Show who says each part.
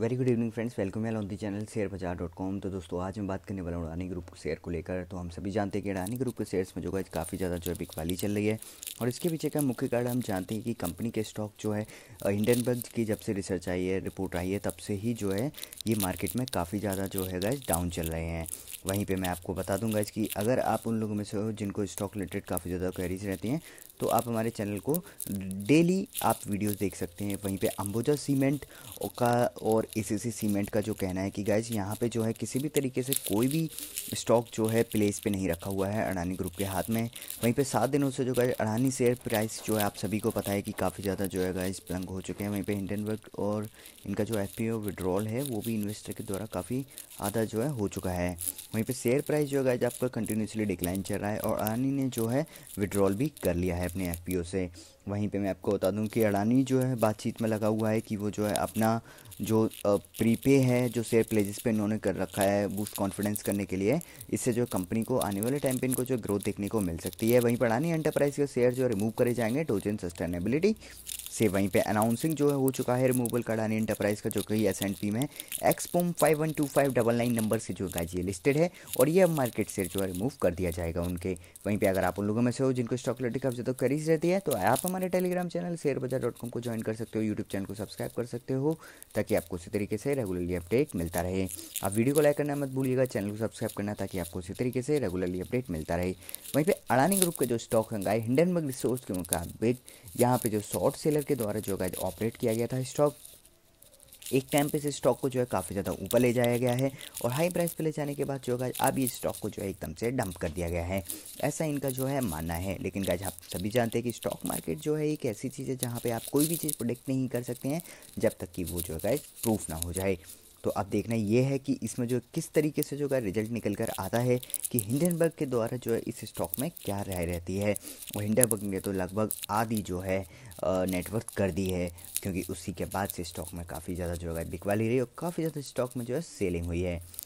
Speaker 1: very good evening friends welcome है on the channel share Bazaar dot com तो दोस्तों आज मैं बात करने वाला हूँ अडानी ग्रुप शेयर को लेकर तो हम सभी जानते हैं कि अडानी ग्रुप के शेयर्स में जो है काफ़ी ज़्यादा जो है बिकवाली चल रही है और इसके पीछे का मुख्य कारण हम जानते हैं कि कंपनी के स्टॉक जो है बैंक की जब से रिसर्च आई है रिपोर्ट आई है तब से ही जो है ये मार्केट में काफ़ी ज़्यादा जो है गैस डाउन चल रहे हैं वहीं पे मैं आपको बता दूंगा इसकी अगर आप उन लोगों में से हो जिनको स्टॉक रिलेटेड काफ़ी ज़्यादा क्वेरीज रहती हैं तो आप हमारे चैनल को डेली आप वीडियोस देख सकते हैं वहीं पे अंबुजा सीमेंट का और एसीसी सीमेंट का जो कहना है कि गाइज यहाँ पे जो है किसी भी तरीके से कोई भी स्टॉक जो है प्लेस पे नहीं रखा हुआ है अडानी ग्रुप के हाथ में वहीं पे सात दिनों से जो गाइज अडानी शेयर प्राइस जो है आप सभी को पता है कि काफ़ी ज़्यादा जो है गाइज प्लंग हो चुके हैं वहीं पर हिंडनबर्ग और इनका जो एफ विड्रॉल है वो भी इन्वेस्टर के द्वारा काफ़ी आधा जो है हो चुका है वहीं पे शेयर प्राइस जो है आपका कंटिन्यूसली डिक्लाइन चल रहा है और अडानी ने जो है विड्रॉल भी कर लिया है अपने एफ से वहीं पे मैं आपको बता दूं कि अडानी जो है बातचीत में लगा हुआ है कि वो जो है अपना जो प्रीपे है जो शेयर प्लेजेस पे इन्होंने कर रखा है बूस्ट कॉन्फिडेंस करने के लिए इससे जो कंपनी को आने वाले टाइम पे इनको जो ग्रोथ देखने को मिल सकती है वहीं पर अडानी एंटरप्राइज के शेयर जो रिमूव करे जाएंगे टोचन सस्टेनेबिलिटी से वहीं पे अनाउंसिंग जो है हो चुका है रिमूवल कड़ानी इंटरप्राइज का जो कि एस एंड पी में एक्सपोम five one two five double nine number से जो गाइज ये लिस्टेड है और ये अब मार्केट से जो है रिमूव कर दिया जाएगा उनके वहीं पर अगर आप उन लोगों में से हो जिनको स्टॉक लटी कब्जे तो करीज रहती है तो आप हमारे Telegram channel share Bazaar dot com को ज्वाइन कर सकते हो यूट्यूब चैनल को सब्सक्राइब कर सकते हो ताकि आपको उसी तरीके से रेगुलरली अपडेट मिलता रहे आप वीडियो को लाइक करना मत भूलिएगा चैनल को सब्सक्राइब करना ताकि आपको उसी तरीके से रेगुलरली अपडेट मिलता रहे वहीं पर अडानी ग्रुप के जो स्टॉक हिंडन मग रिसोर्स के मुकाबले यहाँ पे जो शॉर्ट सेलर के द्वारा जो है ऑपरेट किया गया था स्टॉक एक टाइम पे इस स्टॉक को जो है काफ़ी ज़्यादा ऊपर ले जाया गया है और हाई प्राइस पे ले जाने के बाद जो है अब ये स्टॉक को जो है एकदम से डंप कर दिया गया है ऐसा इनका जो है मानना है लेकिन गाइज आप सभी जानते हैं कि स्टॉक मार्केट जो है एक ऐसी चीज़ है जहाँ पर आप कोई भी चीज़ प्रोडिक्ट नहीं कर सकते हैं जब तक कि वो जो है प्रूफ ना हो जाए तो अब देखना ये है कि इसमें जो किस तरीके से जो है रिजल्ट निकल कर आता है कि हिंडनबर्ग के द्वारा जो है इस स्टॉक में क्या राय रहती है और हिंडनबर्ग ने तो लगभग आधी जो है नेटवर्क कर दी है क्योंकि उसी के बाद से स्टॉक में काफ़ी ज़्यादा जो है बिकवाली रही और काफ़ी ज़्यादा स्टॉक में जो है सेलिंग हुई है